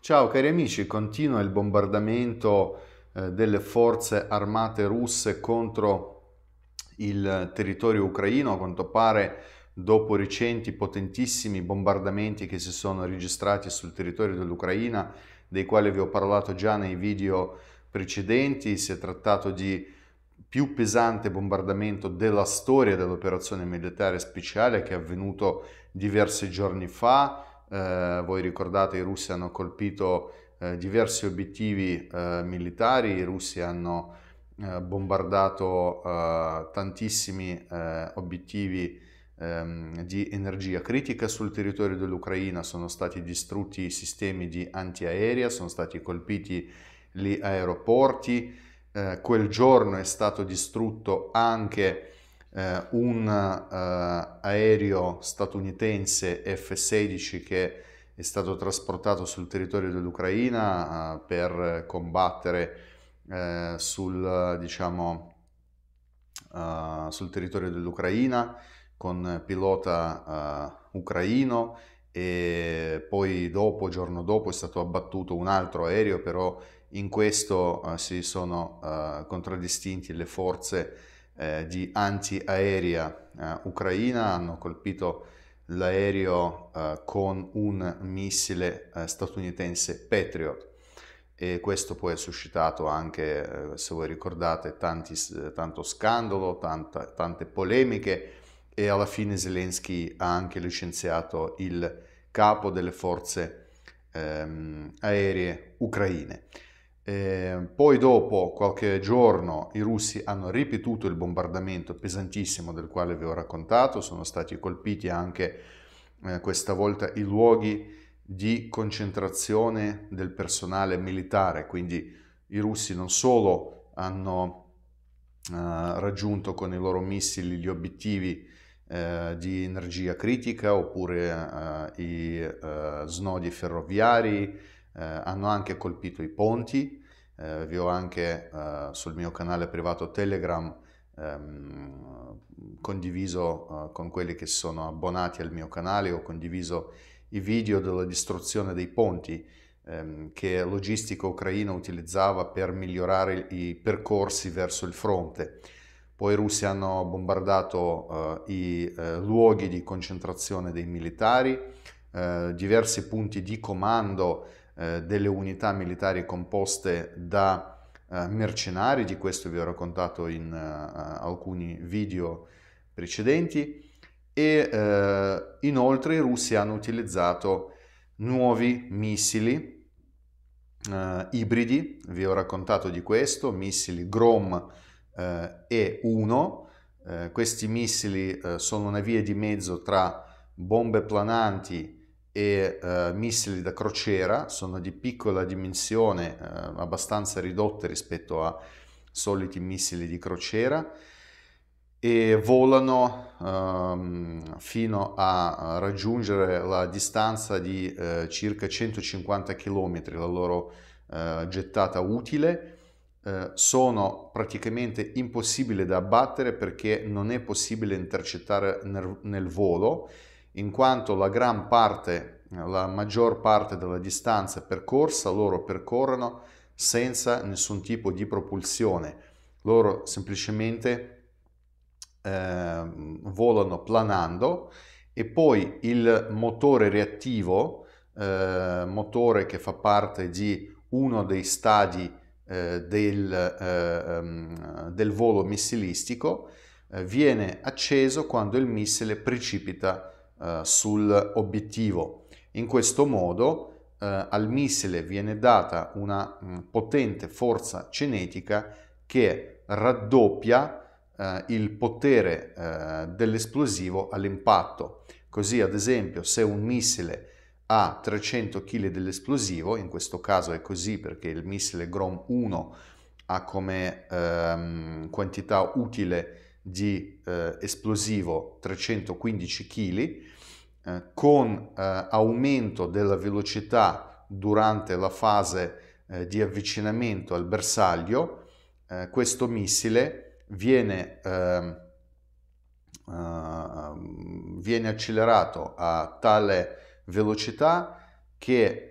Ciao cari amici, continua il bombardamento eh, delle forze armate russe contro il territorio ucraino, a quanto pare dopo recenti potentissimi bombardamenti che si sono registrati sul territorio dell'Ucraina, dei quali vi ho parlato già nei video precedenti, si è trattato di più pesante bombardamento della storia dell'operazione militare speciale che è avvenuto diversi giorni fa eh, voi ricordate i russi hanno colpito eh, diversi obiettivi eh, militari, i russi hanno eh, bombardato eh, tantissimi eh, obiettivi ehm, di energia critica sul territorio dell'Ucraina, sono stati distrutti i sistemi di antiaerea, sono stati colpiti gli aeroporti, quel giorno è stato distrutto anche eh, un eh, aereo statunitense F-16 che è stato trasportato sul territorio dell'Ucraina eh, per combattere eh, sul, diciamo, eh, sul, territorio dell'Ucraina con pilota ucraino e poi dopo, giorno dopo, è stato abbattuto un altro aereo, però in questo uh, si sono uh, contraddistinti le forze eh, di antiaerea eh, ucraina, hanno colpito l'aereo eh, con un missile eh, statunitense Patriot e questo poi ha suscitato anche, eh, se voi ricordate, tanti, tanto scandalo, tanta, tante polemiche e alla fine Zelensky ha anche licenziato il capo delle forze ehm, aeree ucraine. Eh, poi dopo qualche giorno i russi hanno ripetuto il bombardamento pesantissimo del quale vi ho raccontato, sono stati colpiti anche eh, questa volta i luoghi di concentrazione del personale militare, quindi i russi non solo hanno eh, raggiunto con i loro missili gli obiettivi eh, di energia critica oppure eh, i eh, snodi ferroviari, eh, hanno anche colpito i ponti, eh, vi ho anche eh, sul mio canale privato Telegram ehm, condiviso eh, con quelli che sono abbonati al mio canale, ho condiviso i video della distruzione dei ponti ehm, che logistica ucraina utilizzava per migliorare i percorsi verso il fronte. Poi i russi hanno bombardato eh, i eh, luoghi di concentrazione dei militari, eh, diversi punti di comando eh, delle unità militari composte da eh, mercenari, di questo vi ho raccontato in eh, alcuni video precedenti, e inoltre i russi hanno utilizzato nuovi missili Uh, ibridi, vi ho raccontato di questo, missili Grom uh, E1. Uh, questi missili sono una via di mezzo tra bombe plananti e eh, missili da crociera, sono di piccola dimensione, eh, abbastanza ridotte rispetto a soliti missili di crociera e volano ehm, fino a raggiungere la distanza di eh, circa 150 km, la loro eh, gettata utile. Eh, sono praticamente impossibili da abbattere perché non è possibile intercettare nel volo in quanto la gran parte, la maggior parte della distanza percorsa loro percorrono senza nessun tipo di propulsione, loro semplicemente eh, volano planando e poi il motore reattivo, eh, motore che fa parte di uno dei stadi eh, del, ehm, del, volo missilistico, eh, viene acceso quando il missile precipita eh, sull'obiettivo. In questo modo eh, al missile viene data una mh, mm, potente forza cinetica che raddoppia eh, il potere eh, dell'esplosivo all'impatto. Così ad esempio se un missile ha 300 kg dell'esplosivo, in questo caso è così perché il missile Grom 1 ha come ehm, quantità utile di eh, esplosivo 315 kg eh, con eh, aumento della velocità durante la fase eh, di avvicinamento al bersaglio, eh, questo missile viene, ehm, ehm, viene accelerato a tale velocità che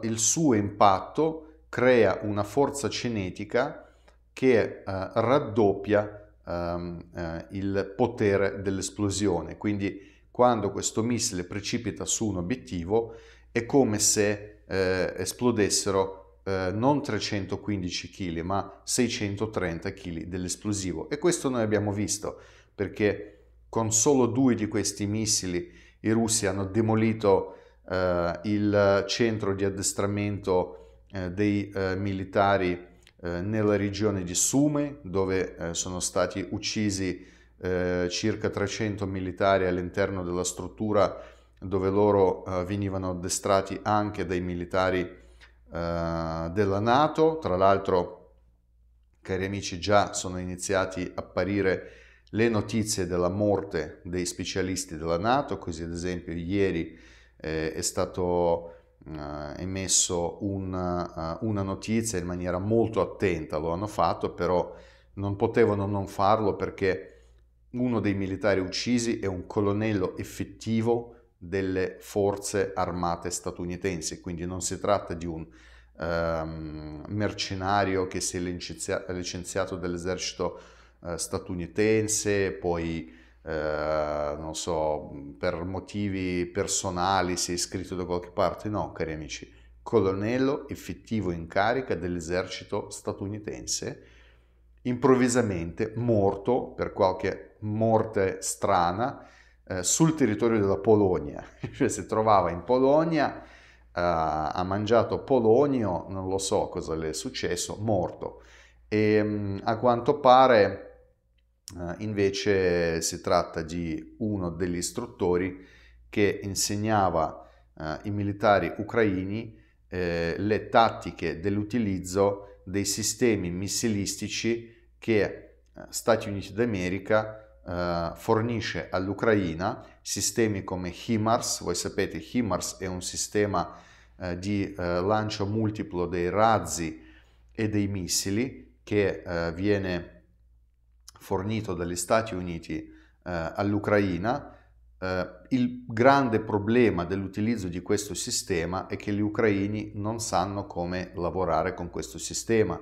il suo impatto crea una forza cinetica che raddoppia ehm, eh, il potere dell'esplosione. Quindi quando questo missile precipita su un obiettivo è come se eh, esplodessero eh, non 315 kg ma 630 kg dell'esplosivo. E questo noi abbiamo visto perché con solo due di questi missili i russi hanno demolito eh, il centro di addestramento eh, dei eh, militari eh, nella regione di Sumy, dove eh, sono stati uccisi eh, circa 300 militari all'interno della struttura dove loro venivano addestrati anche dai militari della Nato. Tra l'altro, cari amici, già sono iniziati a apparire le notizie della morte dei specialisti della Nato, così ad esempio ieri è stato emesso eh, una, eh, una notizia in maniera molto attenta, lo hanno fatto, però non potevano non farlo perché uno dei militari uccisi è un colonnello effettivo delle forze armate statunitensi, quindi non si tratta di un um, mercenario che si è licenziato dall'esercito uh, eh, statunitense, poi eh, non so, per motivi personali sei iscritto da qualche parte, no, cari amici, colonnello effettivo in carica dell'esercito statunitense, improvvisamente morto per qualche morte strana eh, sul territorio della Polonia, cioè si trovava in Polonia, eh, ha mangiato Polonio, non lo so cosa le è successo, morto. E ehm, a quanto pare Uh, invece si tratta di uno degli istruttori che insegnava uh, eh, ai militari ucraini eh, le tattiche dell'utilizzo dei sistemi missilistici che eh, Stati Uniti d'America fornisce all'Ucraina, sistemi come HIMARS, voi sapete HIMARS è un sistema di lancio multiplo dei razzi e dei missili che viene fornito dagli Stati Uniti eh, all'Ucraina, eh, il grande problema dell'utilizzo di questo sistema è che gli ucraini non sanno come lavorare con questo sistema.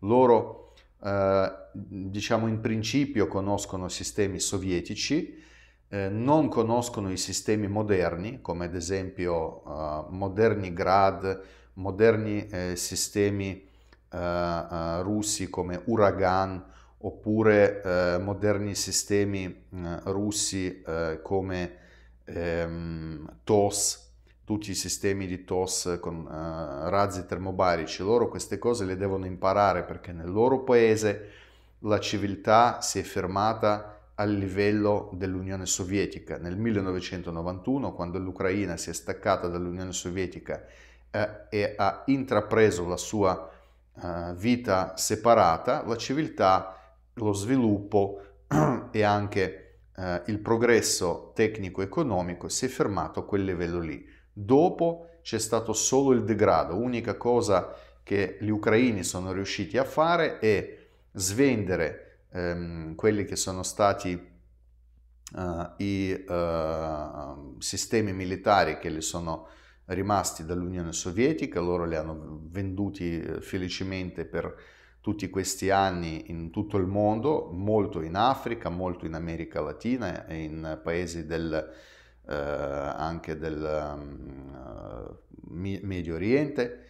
Loro, eh, diciamo, in principio conoscono sistemi sovietici, eh, non conoscono i sistemi moderni, come ad esempio eh, moderni grad, moderni eh, sistemi russi come Uragan, oppure eh, moderni sistemi eh, russi eh, come ehm, TOS, tutti i sistemi di TOS con eh, razzi termobarici, loro queste cose le devono imparare perché nel loro paese la civiltà si è fermata al livello dell'Unione Sovietica. Nel 1991, quando l'Ucraina si è staccata dall'Unione Sovietica eh, e ha intrapreso la sua eh, vita separata, la civiltà lo sviluppo e anche eh, il progresso tecnico-economico si è fermato a quel livello lì. Dopo c'è stato solo il degrado. L'unica cosa che gli ucraini sono riusciti a fare è svendere ehm, quelli che sono stati eh, i eh, sistemi militari che li sono rimasti dall'Unione Sovietica, loro li hanno venduti eh, felicemente per tutti questi anni in tutto il mondo, molto in Africa, molto in America Latina e in paesi del, eh, anche del um, Medio Oriente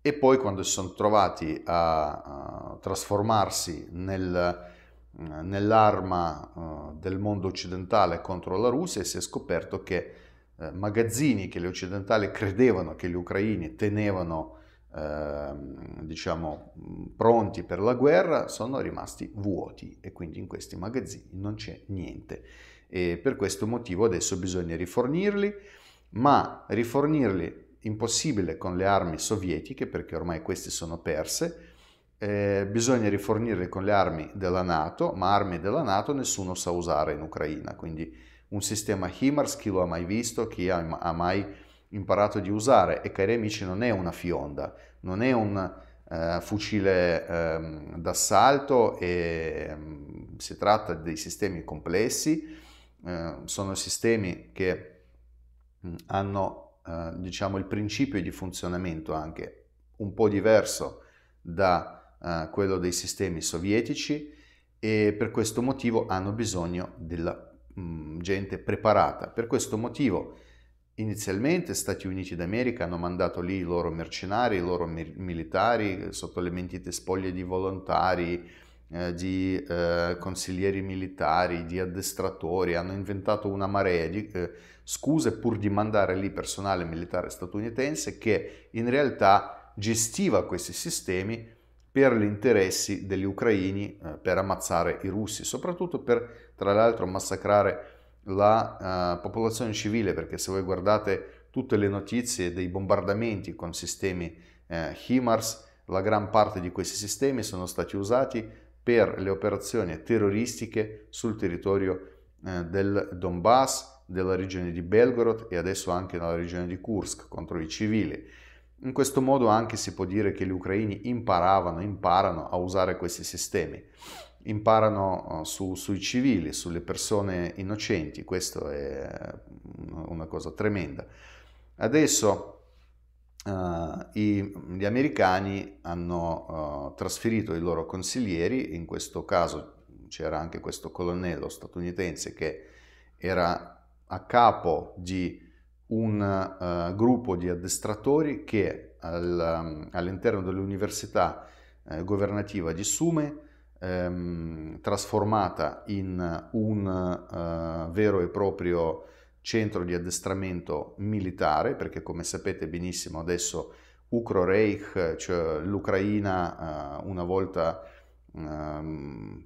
e poi quando si sono trovati a, a trasformarsi nel, mm, nell'arma uh, del mondo occidentale contro la Russia e si è scoperto che eh, magazzini che gli occidentali credevano che gli ucraini tenevano Ehm, diciamo pronti per la guerra sono rimasti vuoti e quindi in questi magazzini non c'è niente e per questo motivo adesso bisogna rifornirli ma rifornirli impossibile con le armi sovietiche perché ormai queste sono perse eh, bisogna rifornirli con le armi della Nato, ma armi della Nato nessuno sa usare in Ucraina, quindi un sistema HIMARS chi lo ha mai visto, chi ha mai imparato di usare e cari amici non è una fionda, non è un uh, fucile um, d'assalto, e, um, si tratta di sistemi complessi, uh, sono sistemi che um, hanno uh, diciamo il principio di funzionamento anche un po' diverso da quello dei sistemi sovietici e per questo motivo hanno bisogno della mm, gente preparata. Per questo motivo Inizialmente Stati Uniti d'America hanno mandato lì i loro mercenari, i loro militari eh, sotto le mentite spoglie di volontari, eh, di eh, consiglieri militari, di addestratori, hanno inventato una marea di eh, scuse pur di mandare lì personale militare statunitense che in realtà gestiva questi sistemi per gli interessi degli ucraini, eh, per ammazzare i russi, soprattutto per tra l'altro massacrare la uh, popolazione civile, perché se voi guardate tutte le notizie dei bombardamenti con sistemi eh, HIMARS, la gran parte di questi sistemi sono stati usati per le operazioni terroristiche sul territorio eh, del Donbass, della regione di Belgorod e adesso anche nella regione di Kursk contro i civili. In questo modo anche si può dire che gli ucraini imparavano, imparano a usare questi sistemi imparano eh, su, sui civili, sulle persone innocenti, questo è eh, una cosa tremenda. Adesso uh, i, gli americani hanno uh, trasferito i loro consiglieri, in questo caso c'era anche questo colonnello statunitense che era a capo di un uh, gruppo di addestratori che al, um, all'interno dell'università governativa di Sume ehm, trasformata in un eh, vero e proprio centro di addestramento militare, perché come sapete benissimo adesso Ukro-Reich, cioè l'Ucraina eh, una volta ehm,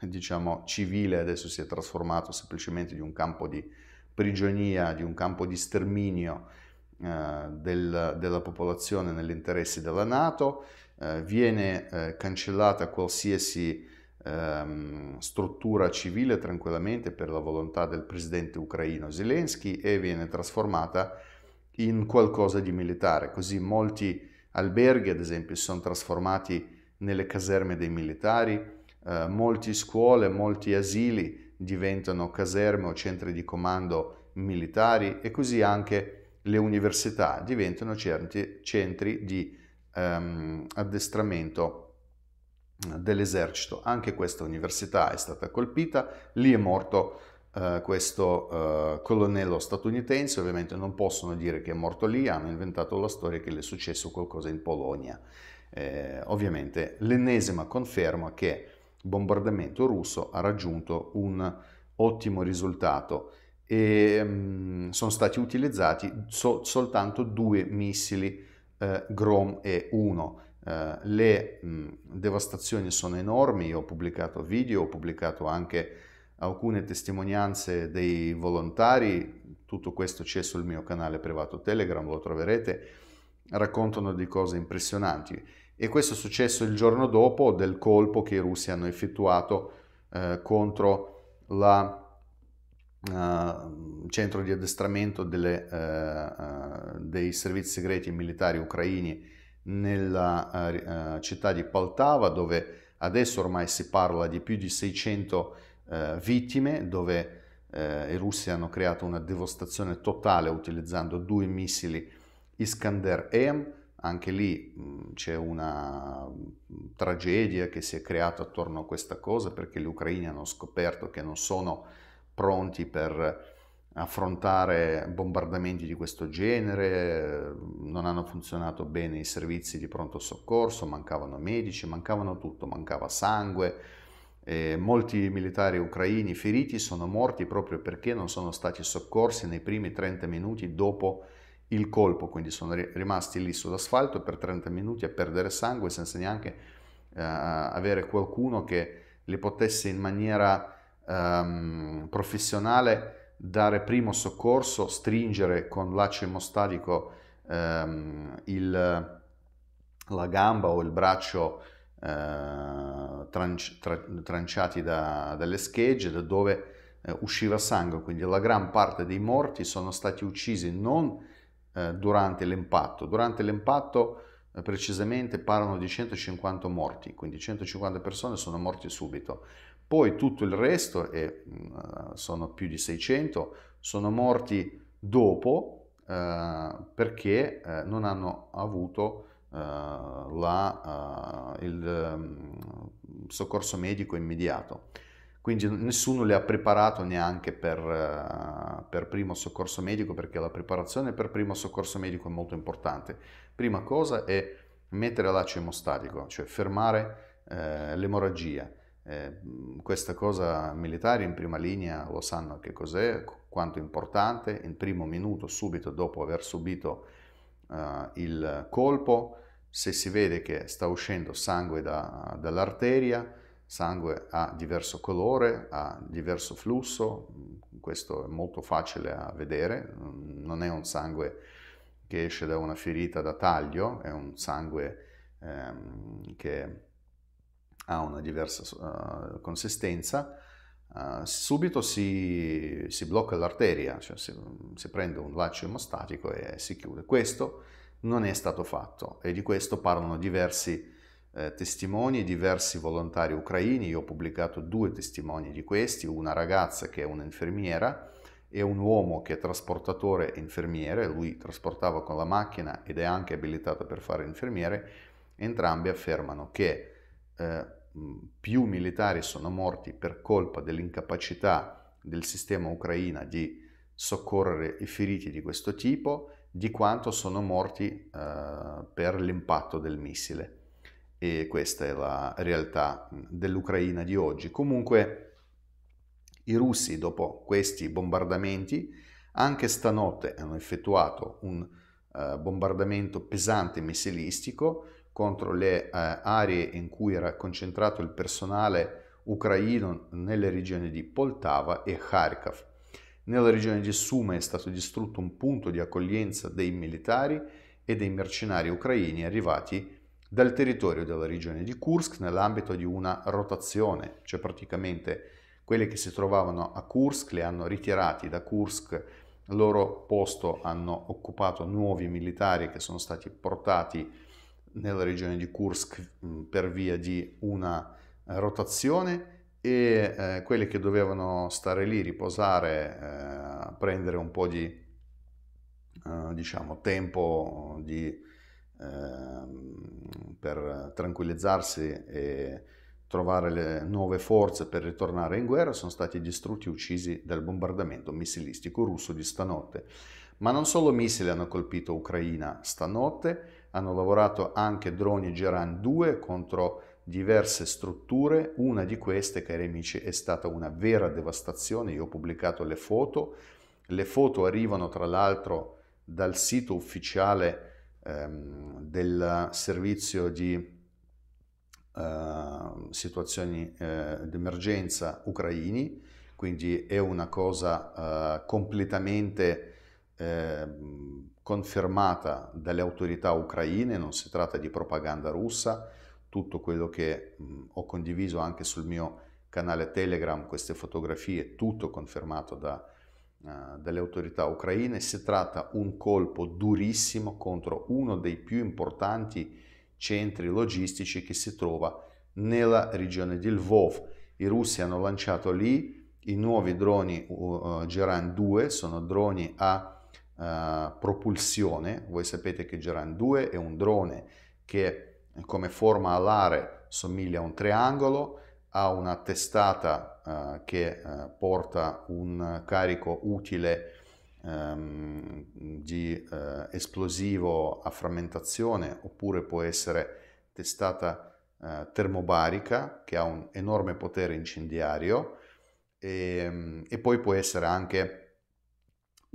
diciamo civile adesso si è trasformato semplicemente in un campo di prigionia, di un campo di sterminio eh, del, della popolazione nell'interesse della Nato, eh, viene eh, cancellata qualsiasi ehm, struttura civile tranquillamente per la volontà del presidente ucraino Zelensky e viene trasformata in qualcosa di militare. Così molti alberghi, ad esempio, sono trasformati nelle caserme dei militari, eh, molte scuole, molti asili diventano caserme o centri di comando militari e così anche le università diventano centri, centri di ehm, addestramento dell'esercito. Anche questa università è stata colpita, lì è morto eh, questo eh, colonnello statunitense, ovviamente non possono dire che è morto lì, hanno inventato la storia che le è successo qualcosa in Polonia. Eh, ovviamente l'ennesima conferma che il bombardamento russo ha raggiunto un ottimo risultato e ehm, mh, sono stati utilizzati so soltanto due missili eh, Grom è uno. Eh, le mh, devastazioni sono enormi, Io ho pubblicato video, ho pubblicato anche alcune testimonianze dei volontari, tutto questo c'è sul mio canale privato Telegram, lo troverete, raccontano di cose impressionanti. E questo è successo il giorno dopo del colpo che i russi hanno effettuato eh, contro la eh, centro di addestramento delle, uh, dei servizi segreti militari ucraini nella città di Poltava, dove adesso ormai si parla di più di 600 vittime, dove i russi hanno creato una devastazione totale utilizzando due missili Iskander-M, anche lì c'è una tragedia che si è creata attorno a questa cosa perché gli ucraini hanno scoperto che non sono pronti per affrontare bombardamenti di questo genere, non hanno funzionato bene i servizi di pronto soccorso, mancavano medici, mancavano tutto, mancava sangue. Eh, molti militari ucraini feriti sono morti proprio perché non sono stati soccorsi nei primi 30 minuti dopo il colpo, quindi sono rimasti lì sull'asfalto per 30 minuti a perdere sangue senza neanche eh, avere qualcuno che li potesse in maniera ehm, professionale dare primo soccorso, stringere con laccio emostatico ehm, il, la gamba o il braccio eh, tranci, tra, tranciati da, dalle schegge, da dove eh, usciva sangue, quindi la gran parte dei morti sono stati uccisi non eh, durante l'impatto, durante l'impatto eh, precisamente parlano di 150 morti, quindi 150 persone sono morte subito. Poi tutto il resto, e mm, eh, sono più di 600, sono morti dopo eh, perché eh, non hanno avuto eh, la, eh, il mm, soccorso medico immediato. Quindi nessuno li ha preparato neanche per, per primo soccorso medico perché la preparazione per primo soccorso medico è molto importante. Prima cosa è mettere l'acido emostatico, cioè fermare l'emorragia eh, questa cosa militari in prima linea lo sanno che cos'è, quanto importante, in primo minuto, subito dopo aver subito eh, il colpo, se si vede che sta uscendo sangue da, dall'arteria, sangue ha diverso colore, ha diverso flusso, questo è molto facile a vedere, non è un sangue che esce da una ferita da taglio, è un sangue ehm, che ha una diversa uh, consistenza, uh, subito si, si blocca l'arteria, cioè si, si, prende un laccio emostatico e si chiude. Questo non è stato fatto e di questo parlano diversi eh, testimoni, diversi volontari ucraini. Io ho pubblicato due testimoni di questi, una ragazza che è un'infermiera e un uomo che è trasportatore infermiere, lui trasportava con la macchina ed è anche abilitato per fare infermiere, entrambi affermano che eh, più militari sono morti per colpa dell'incapacità del sistema ucraina di soccorrere i feriti di questo tipo di quanto sono morti eh, per l'impatto del missile. E questa è la realtà dell'Ucraina di oggi. Comunque i russi dopo questi bombardamenti anche stanotte hanno effettuato un eh, bombardamento pesante missilistico contro le eh, aree in cui era concentrato il personale ucraino nelle regioni di Poltava e Kharkov. Nella regione di Suma è stato distrutto un punto di accoglienza dei militari e dei mercenari ucraini arrivati dal territorio della regione di Kursk nell'ambito di una rotazione, cioè praticamente quelli che si trovavano a Kursk li hanno ritirati da Kursk, loro posto hanno occupato nuovi militari che sono stati portati nella regione di Kursk mm, per via di una eh, rotazione e eh, quelli che dovevano stare lì, riposare, eh, prendere un po' di eh, diciamo, tempo di, ehm, per tranquillizzarsi e trovare le nuove forze per ritornare in guerra, sono stati distrutti e uccisi dal bombardamento missilistico russo di stanotte. Ma non solo missili hanno colpito Ucraina stanotte, hanno lavorato anche droni Geran 2 contro diverse strutture, una di queste, cari amici, è stata una vera devastazione, io ho pubblicato le foto, le foto arrivano tra l'altro dal sito ufficiale ehm, del servizio di eh, situazioni eh, d'emergenza ucraini, quindi è una cosa eh, completamente Ehm, confermata dalle autorità ucraine, non si tratta di propaganda russa, tutto quello che mh, ho condiviso anche sul mio canale Telegram, queste fotografie, tutto confermato da, uh, dalle autorità ucraine, si tratta un colpo durissimo contro uno dei più importanti centri logistici che si trova nella regione di Lvov. I russi hanno lanciato lì i nuovi droni uh, Geran 2, sono droni a eh, propulsione, voi sapete che Geran 2 è un drone che eh, come forma alare somiglia a un triangolo, ha una testata uh, che uh, porta un carico utile um, di esplosivo a frammentazione oppure può essere testata termobarica che ha un enorme potere incendiario e, ehm, e poi può essere anche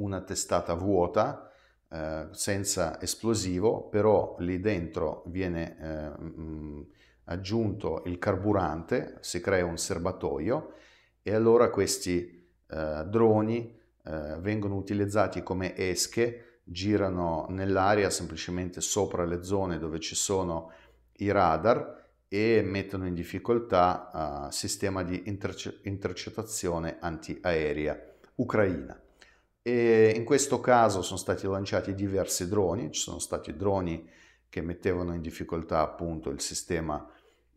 una testata vuota eh, senza esplosivo, però lì dentro viene eh, mh, mm, aggiunto il carburante, si crea un serbatoio e allora questi eh, droni eh, vengono utilizzati come esche, girano nell'aria semplicemente sopra le zone dove ci sono i radar e mettono in difficoltà uh, sistema di interce- intercettazione antiaerea ucraina. E in questo caso sono stati lanciati diversi droni, ci sono stati droni che mettevano in difficoltà appunto il sistema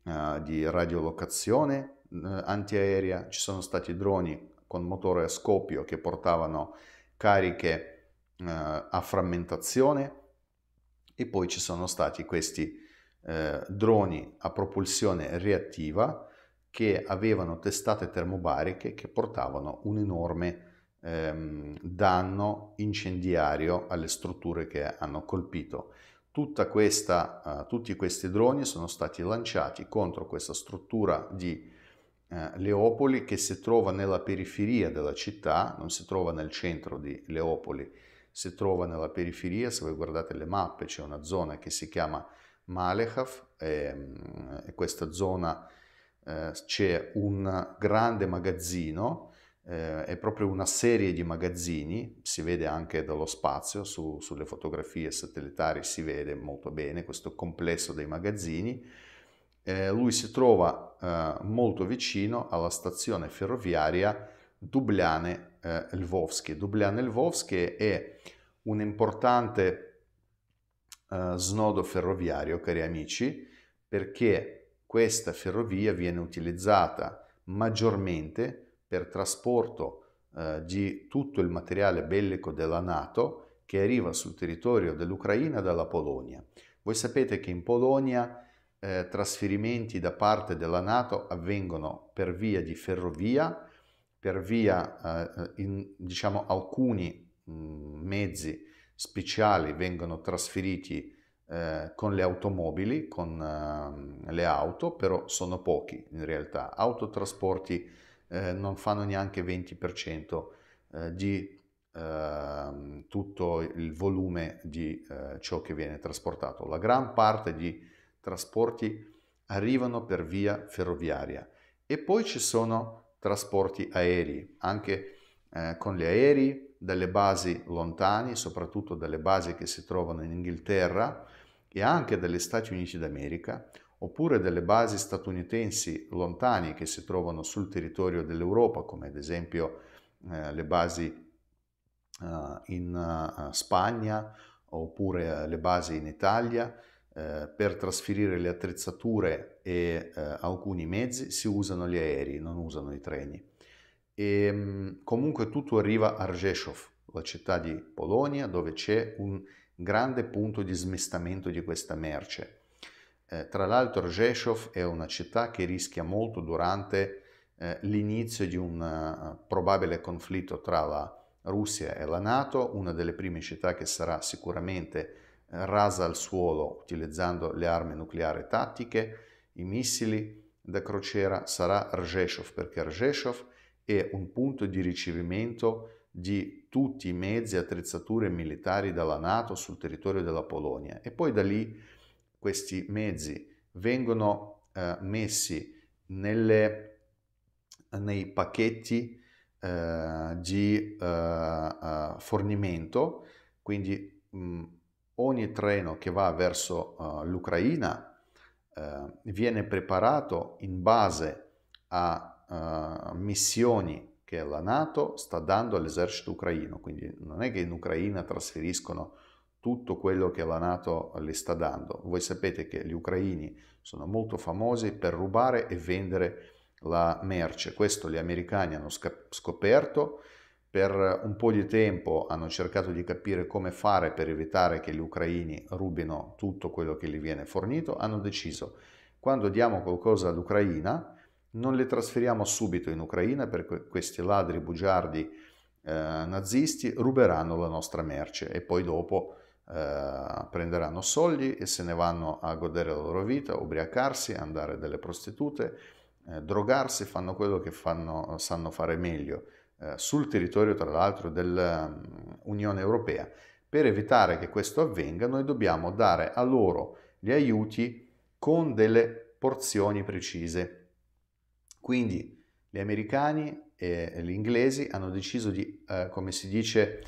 uh, di radiolocazione uh, antiaerea, ci sono stati droni con motore a scoppio che portavano cariche uh, a frammentazione e poi ci sono stati questi droni a propulsione reattiva che avevano testate termobariche che portavano un enorme ehm, danno incendiario alle strutture che hanno colpito. Questa, uh, tutti questi droni sono stati lanciati contro questa struttura di uh, Leopoli che si trova nella periferia della città, non si trova nel centro di Leopoli, si trova nella periferia, se voi guardate le mappe c'è una zona che si chiama Malehav e, ehm, e questa zona uh, c'è un grande magazzino eh, è proprio una serie di magazzini, si vede anche dallo spazio, su, sulle fotografie satellitari si vede molto bene questo complesso dei magazzini. Eh, lui si trova eh, molto vicino alla stazione ferroviaria Dubliane-Lvovsky. Eh, Dubliane-Lvovsky è un importante eh, snodo ferroviario, cari amici, perché questa ferrovia viene utilizzata maggiormente per trasporto eh, di tutto il materiale bellico della Nato che arriva sul territorio dell'Ucraina dalla Polonia. Voi sapete che in Polonia eh, trasferimenti da parte della Nato avvengono per via di ferrovia, per via, eh, in, diciamo, alcuni mh, mm, mezzi speciali vengono trasferiti eh, con le automobili, con ehm, le auto, però sono pochi in realtà. Autotrasporti eh, non fanno neanche 20% eh, di eh, tutto il volume di eh, ciò che viene trasportato. La gran parte di trasporti arrivano per via ferroviaria e poi ci sono trasporti aerei, anche eh, con gli aerei dalle basi lontani, soprattutto dalle basi che si trovano in Inghilterra e anche dagli Stati Uniti d'America oppure delle basi statunitensi lontane che si trovano sul territorio dell'Europa, come ad esempio eh, le basi eh, in eh, Spagna oppure eh, le basi in Italia, eh, per trasferire le attrezzature e eh, alcuni mezzi si usano gli aerei, non usano i treni. E, ehm, comunque tutto arriva a Rzeszów, la città di Polonia, dove c'è un grande punto di smistamento di questa merce eh, tra l'altro Rzeszów è una città che rischia molto durante eh, l'inizio di un uh, probabile conflitto tra la Russia e la Nato, una delle prime città che sarà sicuramente eh, rasa al suolo utilizzando le armi nucleari tattiche, i missili da crociera sarà Rzeszów perché Rzeszów è un punto di ricevimento di tutti i mezzi e attrezzature militari dalla Nato sul territorio della Polonia e poi da lì questi mezzi vengono eh, messi nelle, nei pacchetti eh, di eh, eh fornimento, quindi mh, mm, ogni treno che va verso uh, l'Ucraina eh, viene preparato in base a uh, missioni che la Nato sta dando all'esercito ucraino, quindi non è che in Ucraina trasferiscono tutto quello che la Nato le sta dando. Voi sapete che gli ucraini sono molto famosi per rubare e vendere la merce. Questo gli americani hanno scoperto. Per un po' di tempo hanno cercato di capire come fare per evitare che gli ucraini rubino tutto quello che gli viene fornito. Hanno deciso, quando diamo qualcosa all'Ucraina, non le trasferiamo subito in Ucraina perché questi ladri bugiardi eh, nazisti ruberanno la nostra merce e poi dopo eh, prenderanno soldi e se ne vanno a godere la loro vita, ubriacarsi, andare delle prostitute, eh, drogarsi, fanno quello che fanno, sanno fare meglio eh, sul territorio tra l'altro dell'Unione Europea. Per evitare che questo avvenga noi dobbiamo dare a loro gli aiuti con delle porzioni precise. Quindi gli americani e gli inglesi hanno deciso di, eh, come si dice,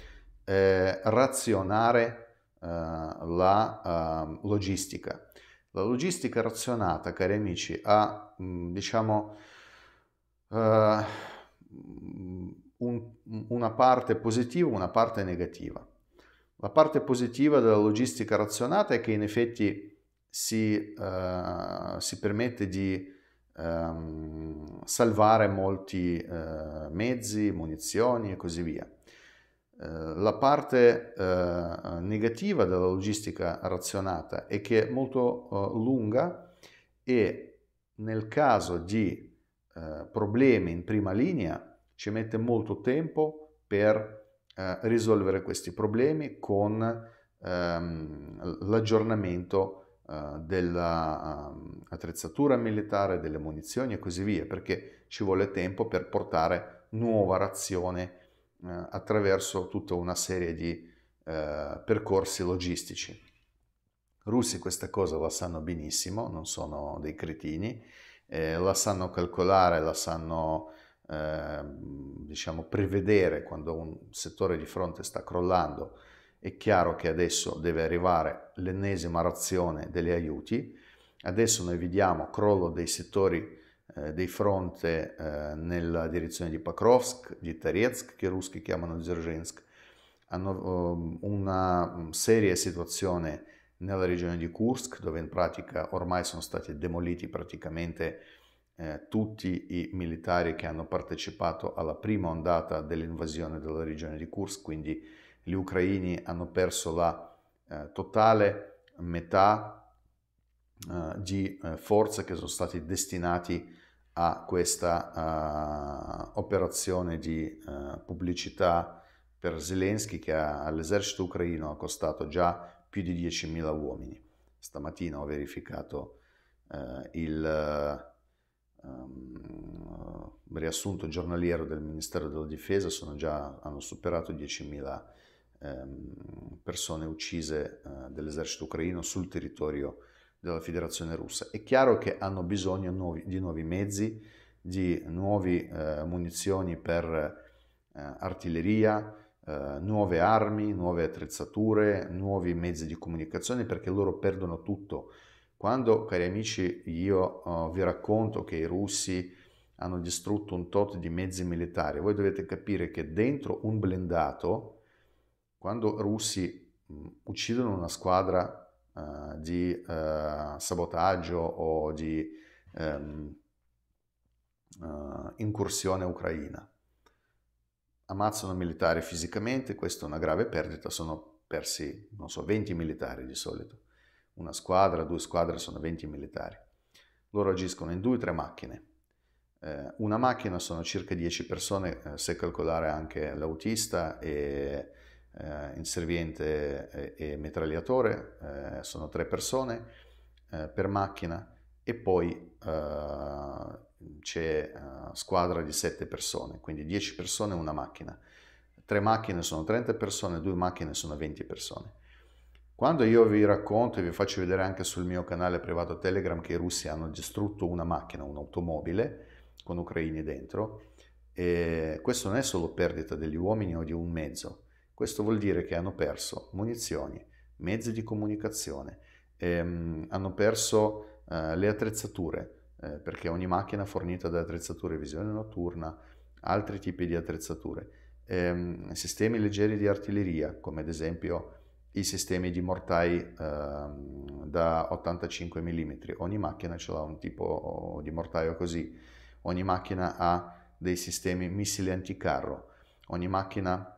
eh, razionare eh, la ehm, logistica. La logistica razionata, cari amici, ha mm, diciamo eh, una parte positiva e una parte negativa. La parte positiva della logistica razionata è che in effetti si, uh, si permette di um, salvare molti uh, mezzi, munizioni e così via. Eh, la parte eh, negativa della logistica razionata è che è molto eh, lunga e nel caso di eh, problemi in prima linea ci mette molto tempo per eh, risolvere questi problemi con ehm, l'aggiornamento eh, dell'attrezzatura ehm, militare, delle munizioni e così via, perché ci vuole tempo per portare nuova razione eh, attraverso tutta una serie di eh, percorsi logistici. Russi questa cosa la sanno benissimo, non sono dei cretini, eh, la sanno calcolare, la sanno eh, diciamo prevedere quando un settore di fronte sta crollando. È chiaro che adesso deve arrivare l'ennesima razione degli aiuti. Adesso noi vediamo crollo dei settori eh, dei fronte eh, nella direzione di Pakrovsk, di Terezk, che i russi chiamano Dzerzhinsk, hanno eh, una mm, seria situazione nella regione di Kursk, dove in pratica ormai sono stati demoliti praticamente eh, tutti i militari che hanno partecipato alla prima ondata dell'invasione della regione di Kursk, quindi gli ucraini hanno perso la eh, totale metà eh, di forze che sono stati destinati a questa uh, operazione di uh, pubblicità per Zelensky che ha, all'esercito ucraino ha costato già più di 10.000 uomini. Stamattina ho verificato uh, il um, riassunto giornaliero del Ministero della Difesa, sono già, hanno superato 10.000 ehm, persone uccise dell'esercito ucraino sul territorio ucraino della Federazione Russa. È chiaro che hanno bisogno nuovi, di nuovi mezzi, di nuove eh, munizioni per eh, artiglieria, eh, nuove armi, nuove attrezzature, nuovi mezzi di comunicazione perché loro perdono tutto. Quando, cari amici, io uh, vi racconto che i russi hanno distrutto un tot di mezzi militari, voi dovete capire che dentro un blendato, quando russi mh, mm, uccidono una squadra eh, di eh, sabotaggio o di ehm, eh, incursione ucraina. Ammazzano militari fisicamente, questa è una grave perdita, sono persi, non so, 20 militari di solito. Una squadra, due squadre sono 20 militari. Loro agiscono in due o tre macchine eh, una macchina sono circa 10 persone, se calcolare anche l'autista e eh, inserviente e, e mitragliatore, eh, sono tre persone eh, per macchina e poi eh, c'è eh, squadra di sette persone, quindi 10 persone e una macchina. Tre macchine sono 30 persone, due macchine sono 20 persone. Quando io vi racconto e vi faccio vedere anche sul mio canale privato Telegram che i russi hanno distrutto una macchina, un'automobile con ucraini dentro, e eh, questo non è solo perdita degli uomini o di un mezzo, questo vuol dire che hanno perso munizioni, mezzi di comunicazione, ehm, hanno perso eh, le attrezzature, eh, perché ogni macchina fornita da attrezzature, visione notturna, altri tipi di attrezzature, ehm, sistemi leggeri di artiglieria, come ad esempio i sistemi di mortai eh, da 85 mm, ogni macchina ce l'ha un tipo oh, di mortaio così, ogni macchina ha dei sistemi missili anticarro, ogni macchina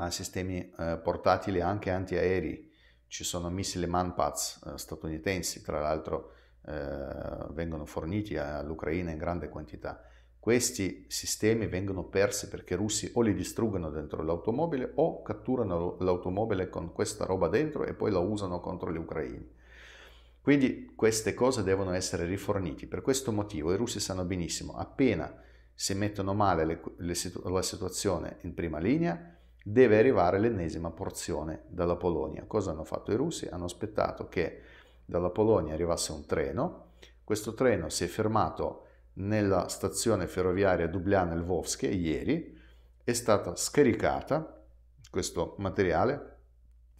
ha sistemi eh, portatili anche antiaerei, ci sono missili Manpads eh, statunitensi, tra l'altro eh, vengono forniti all'Ucraina in grande quantità. Questi sistemi vengono persi perché i russi o li distruggono dentro l'automobile o catturano l'automobile con questa roba dentro e poi la usano contro gli ucraini. Quindi queste cose devono essere rifornite. Per questo motivo i russi sanno benissimo, appena si mettono male le, le, la situazione in prima linea, deve arrivare l'ennesima porzione dalla Polonia. Cosa hanno fatto i russi? Hanno aspettato che dalla Polonia arrivasse un treno, questo treno si è fermato nella stazione ferroviaria Dubliana Lvovske ieri, è stata scaricata questo materiale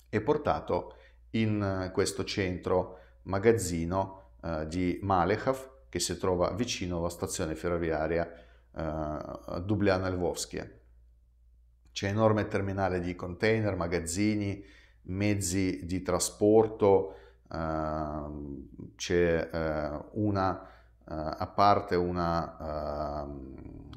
e portato in eh, questo centro magazzino eh, di Malekhov che si trova vicino alla stazione ferroviaria eh, Dubliana Lvovskia. C'è enorme terminale di container, magazzini, mezzi di trasporto, ehm, c'è eh, una eh, a parte una ehm,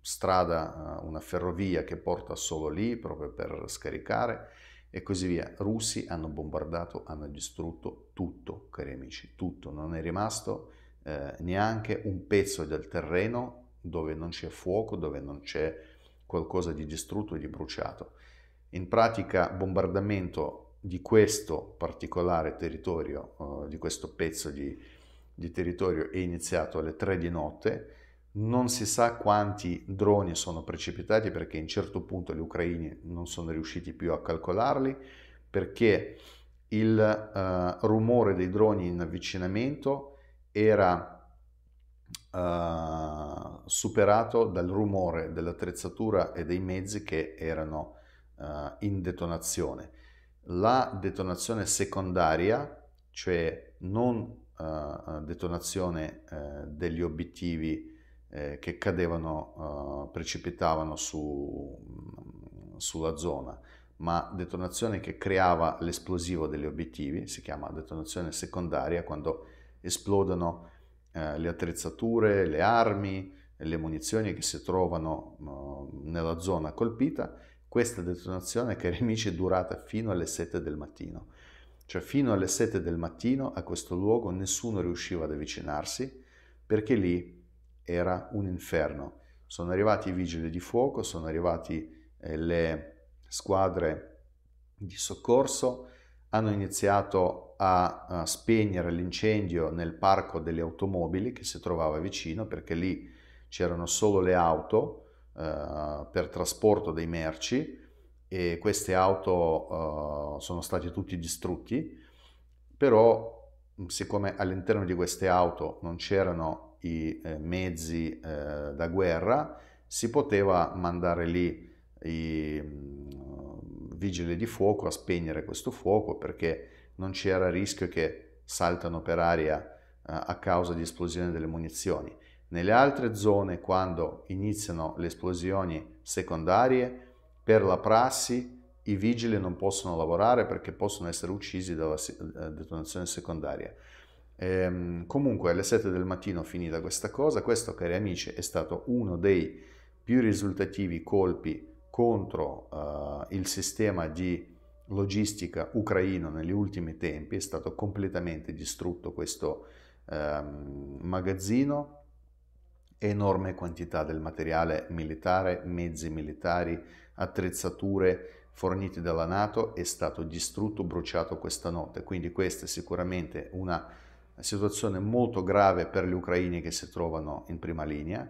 strada, eh, una ferrovia che porta solo lì proprio per scaricare e così via. Russi hanno bombardato, hanno distrutto tutto, cari amici, tutto, non è rimasto neanche un pezzo del terreno dove non c'è fuoco, dove non c'è qualcosa di distrutto e di bruciato. In pratica bombardamento di questo particolare territorio, eh, di questo pezzo di, di territorio è iniziato alle 3 di notte, non si sa quanti droni sono precipitati perché in un certo punto gli ucraini non sono riusciti più a calcolarli perché il uh, rumore dei droni in avvicinamento era uh, superato dal rumore dell'attrezzatura e dei mezzi che erano uh, in detonazione. La detonazione secondaria, cioè non uh, detonazione degli obiettivi che cadevano, precipitavano su, sulla zona, ma detonazione che creava l'esplosivo degli obiettivi, si chiama detonazione secondaria quando esplodono eh, le attrezzature, le armi, le munizioni che si trovano mm, nella zona colpita. Questa detonazione, cari amici, è durata fino alle 7 del mattino. Cioè fino alle 7 del mattino a questo luogo nessuno riusciva ad avvicinarsi perché lì era un inferno. Sono arrivati i vigili di fuoco, sono arrivati eh, le squadre di soccorso, hanno iniziato a, spegnere l'incendio nel parco delle automobili che si trovava vicino perché lì c'erano solo le auto eh, per trasporto dei merci e queste auto eh, sono stati tutti distrutti, però siccome all'interno di queste auto non c'erano i eh, mezzi eh, da guerra, si poteva mandare lì i vigili di fuoco a spegnere questo fuoco perché non c'era il rischio che saltano per aria eh, a causa di esplosione delle munizioni. Nelle altre zone, quando iniziano le esplosioni secondarie, per la prassi i vigili non possono lavorare perché possono essere uccisi dalla eh, detonazione secondaria. Ehm, comunque alle 7 del mattino finita questa cosa, questo cari amici è stato uno dei più risultativi colpi contro uh, il sistema di logistica ucraino negli ultimi tempi, è stato completamente distrutto questo ehm, magazzino, enorme quantità del materiale militare, mezzi militari, attrezzature forniti dalla Nato è stato distrutto, bruciato questa notte, quindi questa è sicuramente una situazione molto grave per gli ucraini che si trovano in prima linea,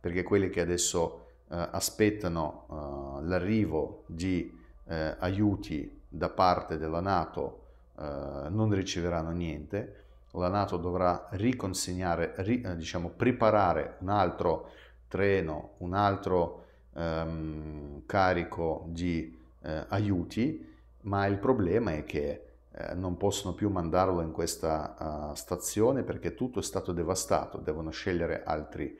perché quelli che adesso eh, aspettano eh, l'arrivo di eh, aiuti da parte della Nato eh, non riceveranno niente, la Nato dovrà riconsegnare, ri, eh, diciamo, preparare un altro treno, un altro ehm, carico di eh, aiuti, ma il problema è che eh, non possono più mandarlo in questa uh, stazione perché tutto è stato devastato, devono scegliere altri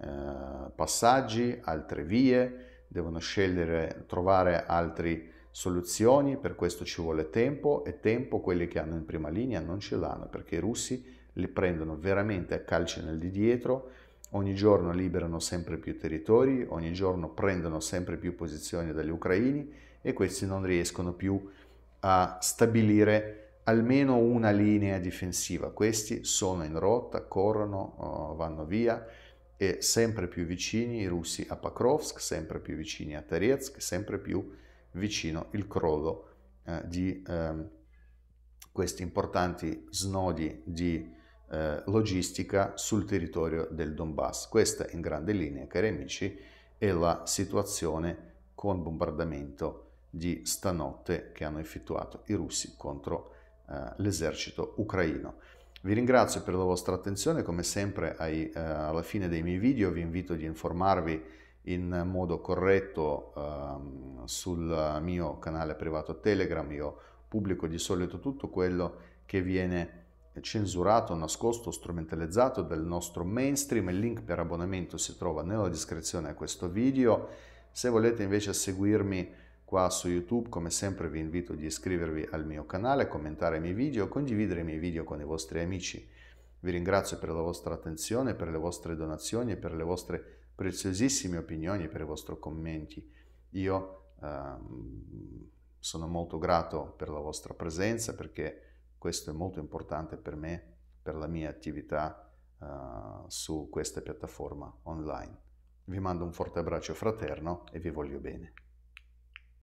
eh, passaggi, altre vie, devono scegliere, trovare altri soluzioni, per questo ci vuole tempo e tempo quelli che hanno in prima linea non ce l'hanno perché i russi li prendono veramente a calci nel di dietro, ogni giorno liberano sempre più territori, ogni giorno prendono sempre più posizioni dagli ucraini e questi non riescono più a stabilire almeno una linea difensiva. Questi sono in rotta, corrono, oh, vanno via e sempre più vicini i russi a Pakrovsk, sempre più vicini a Terezk, sempre più vicino il crollo eh, di eh, questi importanti snodi di eh, logistica sul territorio del Donbass. Questa in grande linea, cari amici, è la situazione con bombardamento di stanotte che hanno effettuato i russi contro eh, l'esercito ucraino. Vi ringrazio per la vostra attenzione, come sempre ai, eh, alla fine dei miei video vi invito ad informarvi in modo corretto ehm, sul mio canale privato Telegram. Io pubblico di solito tutto quello che viene censurato, nascosto, strumentalizzato dal nostro mainstream. Il link per abbonamento si trova nella descrizione a questo video. Se volete invece seguirmi qua su YouTube, come sempre vi invito di iscrivervi al mio canale, commentare i miei video, condividere i miei video con i vostri amici. Vi ringrazio per la vostra attenzione, per le vostre donazioni e per le vostre preziosissime opinioni, per i vostri commenti. Io ehm, sono molto grato per la vostra presenza perché questo è molto importante per me, per la mia attività eh, su questa piattaforma online. Vi mando un forte abbraccio fraterno e vi voglio bene.